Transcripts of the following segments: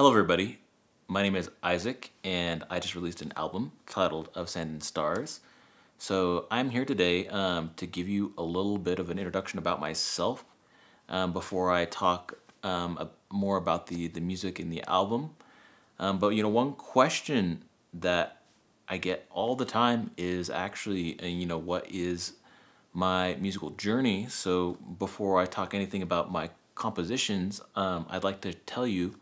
Hello everybody, my name is Isaac and I just released an album titled Of Sand and Stars. So I'm here today um, to give you a little bit of an introduction about myself um, before I talk um, more about the, the music in the album. Um, but you know, one question that I get all the time is actually, uh, you know, what is my musical journey? So before I talk anything about my compositions, um, I'd like to tell you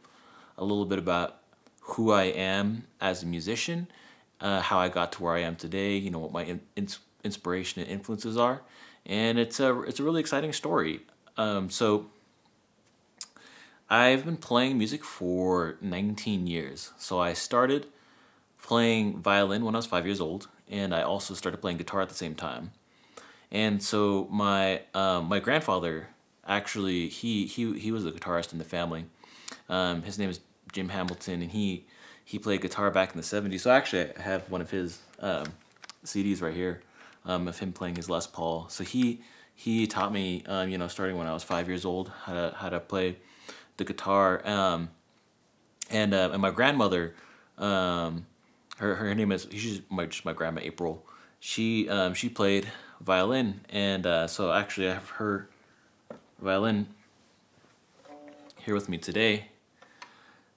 a little bit about who I am as a musician, uh, how I got to where I am today, you know, what my in inspiration and influences are. And it's a, it's a really exciting story. Um, so I've been playing music for 19 years. So I started playing violin when I was five years old, and I also started playing guitar at the same time. And so my um, my grandfather actually he he he was the guitarist in the family. Um, his name is Jim Hamilton, and he he played guitar back in the '70s. So actually, I have one of his um, CDs right here um, of him playing his Les Paul. So he he taught me, um, you know, starting when I was five years old, how to how to play the guitar. Um, and uh, and my grandmother, um, her her name is she's my just my grandma April. She um, she played violin, and uh, so actually I have her violin here with me today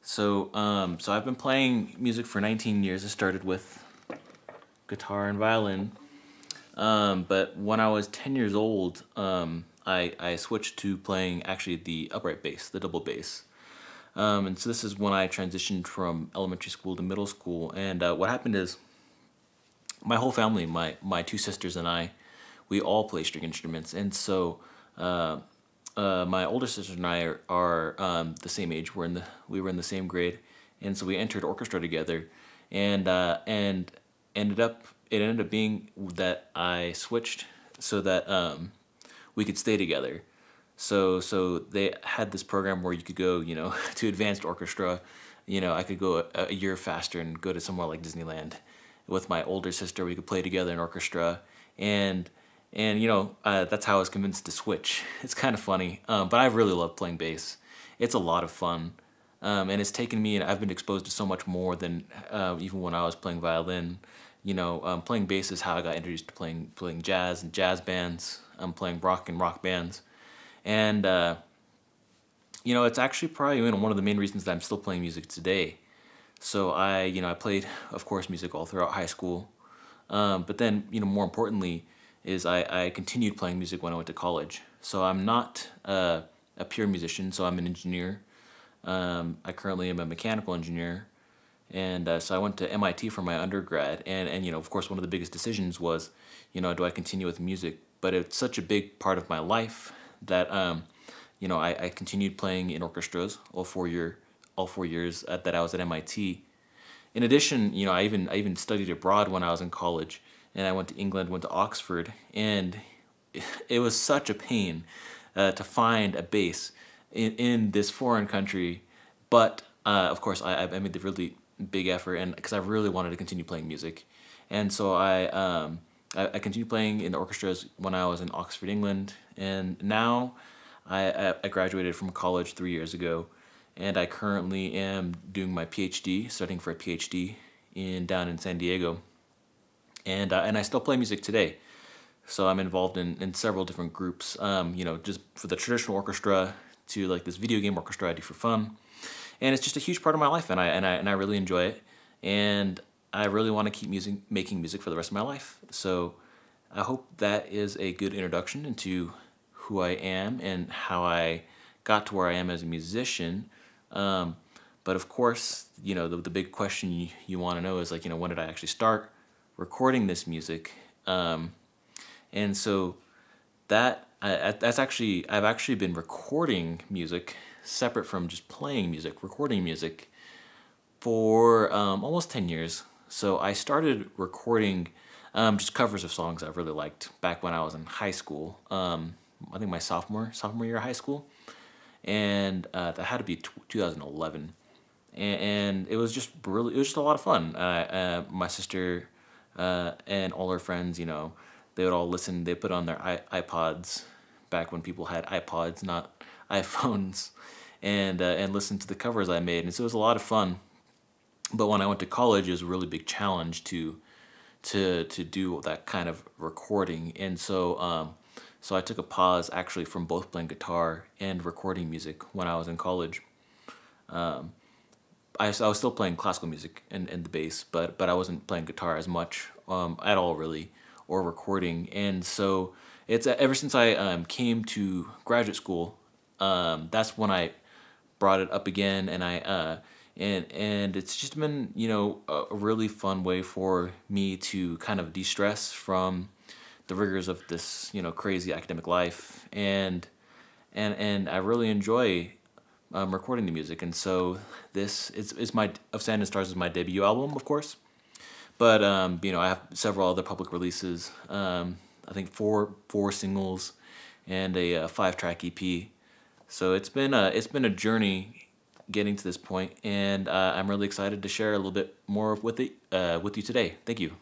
so, um, so I've been playing music for 19 years. I started with guitar and violin. Um, but when I was 10 years old, um, I, I switched to playing actually the upright bass, the double bass. Um, and so this is when I transitioned from elementary school to middle school. And uh, what happened is my whole family, my, my two sisters and I, we all play string instruments. And so uh, uh, my older sister and I are, are um, the same age. We're in the we were in the same grade, and so we entered orchestra together, and uh, and ended up it ended up being that I switched so that um, we could stay together. So so they had this program where you could go you know to advanced orchestra, you know I could go a, a year faster and go to somewhere like Disneyland. With my older sister, we could play together in orchestra and and you know, uh, that's how I was convinced to switch. It's kind of funny, um, but I really love playing bass. It's a lot of fun. Um, and it's taken me, and I've been exposed to so much more than uh, even when I was playing violin. You know, um, playing bass is how I got introduced to playing playing jazz and jazz bands. I'm playing rock and rock bands, and uh, you know, it's actually probably you know, one of the main reasons that I'm still playing music today. So I, you know, I played, of course, music all throughout high school, um, but then you know, more importantly, is I, I continued playing music when I went to college. So I'm not uh, a pure musician, so I'm an engineer. Um, I currently am a mechanical engineer. And uh, so I went to MIT for my undergrad. And, and, you know, of course, one of the biggest decisions was, you know, do I continue with music? But it's such a big part of my life that, um, you know, I, I continued playing in orchestras all four, year, all four years at, that I was at MIT. In addition, you know, I even, I even studied abroad when I was in college and I went to England, went to Oxford, and it was such a pain uh, to find a base in, in this foreign country. But uh, of course, I, I, made the really big effort, and because I really wanted to continue playing music, and so I, um, I, I continued playing in the orchestras when I was in Oxford, England, and now I, I graduated from college three years ago, and I currently am doing my PhD, studying for a PhD in down in San Diego and uh, and I still play music today. So I'm involved in, in several different groups, um, you know, just for the traditional orchestra to like this video game orchestra I do for fun. And it's just a huge part of my life and I, and I, and I really enjoy it. And I really want to keep music, making music for the rest of my life. So I hope that is a good introduction into who I am and how I got to where I am as a musician. Um, but of course, you know, the, the big question you, you want to know is like, you know, when did I actually start? recording this music. Um, and so that I, that's actually I've actually been recording music separate from just playing music, recording music for um, almost 10 years. So I started recording um, just covers of songs I really liked back when I was in high school. Um, I think my sophomore sophomore year of high school, and uh, that had to be 2011, and, and, it was just really it was just a lot of fun. Uh, uh, my sister uh, and all our friends, you know, they would all listen. They put on their iPods back when people had iPods, not iPhones, and uh, and listen to the covers I made. And so it was a lot of fun. But when I went to college, it was a really big challenge to to to do that kind of recording. And so um, so I took a pause actually from both playing guitar and recording music when I was in college. Um, I, I was still playing classical music and, and the bass, but but I wasn't playing guitar as much um, at all really, or recording. And so it's uh, ever since I um, came to graduate school, um, that's when I brought it up again, and I uh, and and it's just been you know a really fun way for me to kind of de-stress from the rigors of this you know crazy academic life and and and I really enjoy um, recording the music. And so this is, is my Of Sand and Stars is my debut album, of course. But um, you know, I have several other public releases. Um, I think four four singles and a, a uh, five track EP. So it's been a it's been a journey getting to this point, and uh, I'm really excited to share a little bit more with it uh, with you today. Thank you.